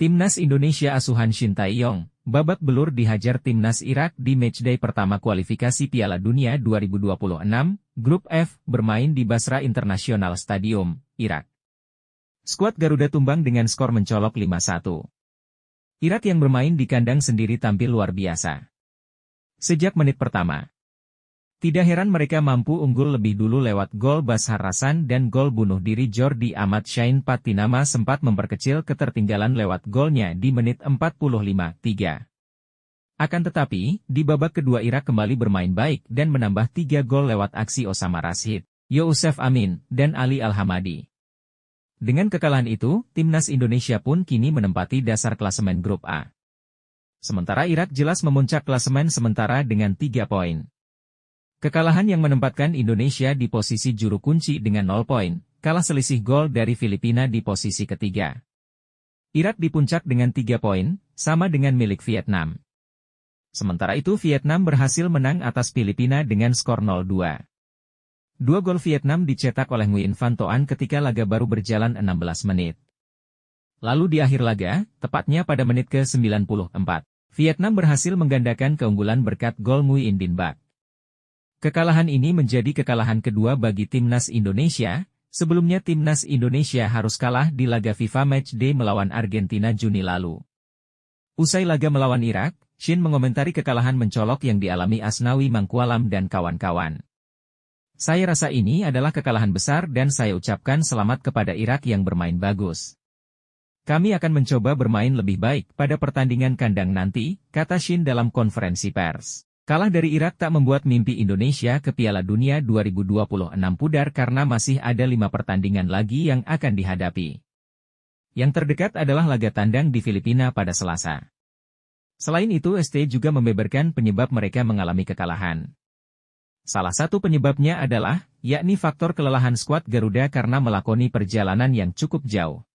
Timnas Indonesia asuhan Shin Tae-yong, babak belur dihajar timnas Irak di matchday pertama kualifikasi Piala Dunia 2026, Grup F, bermain di Basra International Stadium, Irak. Skuad Garuda tumbang dengan skor mencolok 5-1. Irak yang bermain di kandang sendiri tampil luar biasa. Sejak menit pertama, tidak heran mereka mampu unggul lebih dulu lewat gol Bas Harasan dan gol bunuh diri Jordi Ahmad Shain Patinama sempat memperkecil ketertinggalan lewat golnya di menit 45-3. Akan tetapi, di babak kedua Irak kembali bermain baik dan menambah tiga gol lewat aksi Osama Rashid, Youssef Amin, dan Ali Alhamadi. Dengan kekalahan itu, timnas Indonesia pun kini menempati dasar klasemen grup A. Sementara Irak jelas memuncak klasemen sementara dengan tiga poin. Kekalahan yang menempatkan Indonesia di posisi juru kunci dengan 0 poin, kalah selisih gol dari Filipina di posisi ketiga. Irak di puncak dengan 3 poin, sama dengan milik Vietnam. Sementara itu Vietnam berhasil menang atas Filipina dengan skor 0-2. Dua gol Vietnam dicetak oleh Nguyen Van Toan ketika laga baru berjalan 16 menit. Lalu di akhir laga, tepatnya pada menit ke-94, Vietnam berhasil menggandakan keunggulan berkat gol Nguyen Bin Bac. Kekalahan ini menjadi kekalahan kedua bagi timnas Indonesia. Sebelumnya timnas Indonesia harus kalah di laga FIFA Matchday melawan Argentina Juni lalu. Usai laga melawan Irak, Shin mengomentari kekalahan mencolok yang dialami Asnawi Mangkualam dan kawan-kawan. Saya rasa ini adalah kekalahan besar dan saya ucapkan selamat kepada Irak yang bermain bagus. Kami akan mencoba bermain lebih baik pada pertandingan kandang nanti, kata Shin dalam konferensi pers. Kalah dari Irak tak membuat mimpi Indonesia ke Piala Dunia 2026 pudar karena masih ada lima pertandingan lagi yang akan dihadapi. Yang terdekat adalah laga tandang di Filipina pada Selasa. Selain itu, ST juga membeberkan penyebab mereka mengalami kekalahan. Salah satu penyebabnya adalah, yakni faktor kelelahan skuad Garuda karena melakoni perjalanan yang cukup jauh.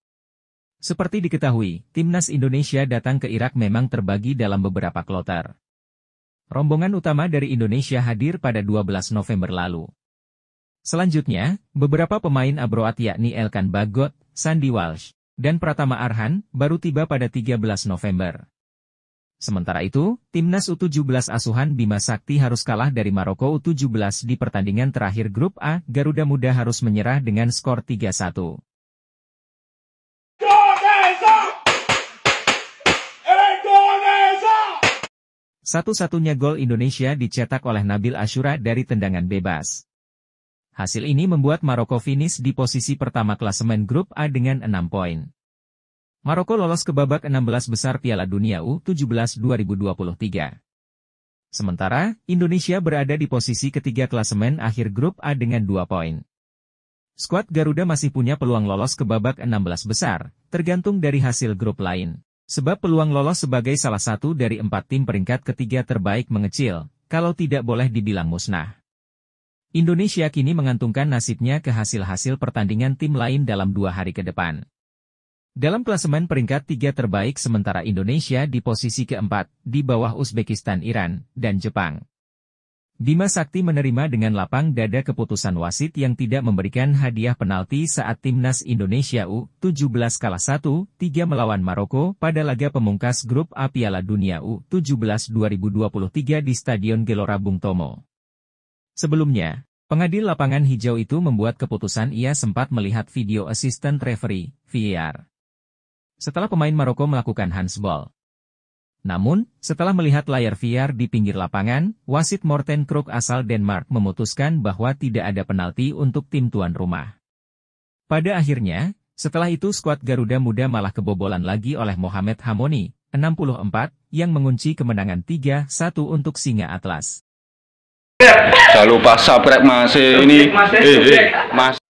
Seperti diketahui, timnas Indonesia datang ke Irak memang terbagi dalam beberapa kloter. Rombongan utama dari Indonesia hadir pada 12 November lalu. Selanjutnya, beberapa pemain Abroat yakni Elkan Bagot, Sandy Walsh, dan Pratama Arhan baru tiba pada 13 November. Sementara itu, timnas U17 asuhan Bima Sakti harus kalah dari Maroko U17 di pertandingan terakhir grup A, Garuda Muda harus menyerah dengan skor 3-1. Satu-satunya gol Indonesia dicetak oleh Nabil Ashura dari tendangan bebas. Hasil ini membuat Maroko finish di posisi pertama klasemen grup A dengan 6 poin. Maroko lolos ke babak 16 besar Piala Dunia U17 2023. Sementara, Indonesia berada di posisi ketiga klasemen akhir grup A dengan 2 poin. Skuad Garuda masih punya peluang lolos ke babak 16 besar, tergantung dari hasil grup lain. Sebab peluang lolos sebagai salah satu dari empat tim peringkat ketiga terbaik mengecil, kalau tidak boleh dibilang musnah. Indonesia kini mengantungkan nasibnya ke hasil-hasil pertandingan tim lain dalam dua hari ke depan. Dalam klasemen peringkat tiga terbaik sementara Indonesia di posisi keempat, di bawah Uzbekistan Iran, dan Jepang. Bima Sakti menerima dengan lapang dada keputusan wasit yang tidak memberikan hadiah penalti saat timnas Indonesia U17 kalah 1, 3 melawan Maroko pada laga pemungkas grup A Piala Dunia U17 2023 di Stadion Gelora Bung Tomo. Sebelumnya, pengadil lapangan hijau itu membuat keputusan ia sempat melihat video assistant referee, VAR. Setelah pemain Maroko melakukan handsball, namun, setelah melihat layar VR di pinggir lapangan, wasit Morten Krook asal Denmark memutuskan bahwa tidak ada penalti untuk tim tuan rumah. Pada akhirnya, setelah itu skuad Garuda Muda malah kebobolan lagi oleh Mohamed Hamoni, 64, yang mengunci kemenangan 3-1 untuk Singa Atlas. Jangan lupa subscribe masih ini. Eh, eh, masih.